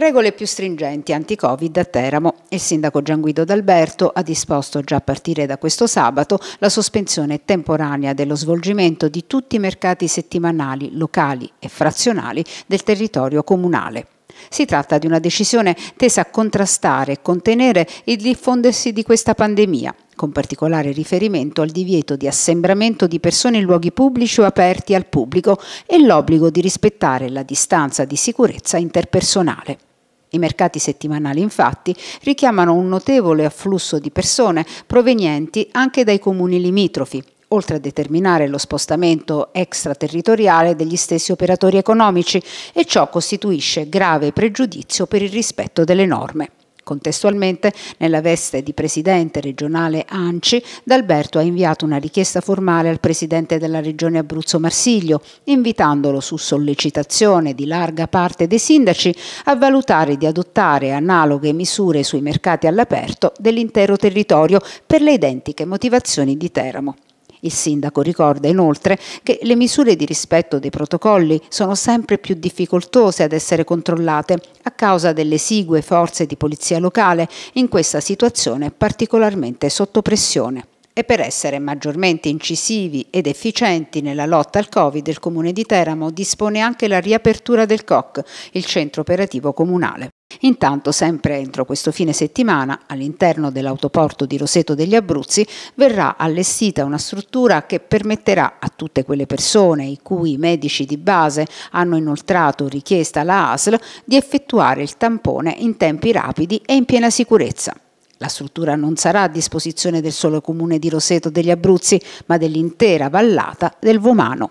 Regole più stringenti anti-Covid a Teramo. Il sindaco Gianguido D'Alberto ha disposto già a partire da questo sabato la sospensione temporanea dello svolgimento di tutti i mercati settimanali, locali e frazionali del territorio comunale. Si tratta di una decisione tesa a contrastare e contenere il diffondersi di questa pandemia, con particolare riferimento al divieto di assembramento di persone in luoghi pubblici o aperti al pubblico e l'obbligo di rispettare la distanza di sicurezza interpersonale. I mercati settimanali infatti richiamano un notevole afflusso di persone provenienti anche dai comuni limitrofi, oltre a determinare lo spostamento extraterritoriale degli stessi operatori economici e ciò costituisce grave pregiudizio per il rispetto delle norme. Contestualmente, nella veste di presidente regionale ANCI, D'Alberto ha inviato una richiesta formale al presidente della regione Abruzzo Marsiglio, invitandolo su sollecitazione di larga parte dei sindaci a valutare di adottare analoghe misure sui mercati all'aperto dell'intero territorio per le identiche motivazioni di Teramo. Il sindaco ricorda inoltre che le misure di rispetto dei protocolli sono sempre più difficoltose ad essere controllate a causa delle esigue forze di polizia locale in questa situazione particolarmente sotto pressione. E per essere maggiormente incisivi ed efficienti nella lotta al Covid, il Comune di Teramo dispone anche la riapertura del COC, il centro operativo comunale. Intanto, sempre entro questo fine settimana, all'interno dell'autoporto di Roseto degli Abruzzi, verrà allestita una struttura che permetterà a tutte quelle persone i cui medici di base hanno inoltrato richiesta alla ASL di effettuare il tampone in tempi rapidi e in piena sicurezza. La struttura non sarà a disposizione del solo comune di Roseto degli Abruzzi, ma dell'intera vallata del Vomano.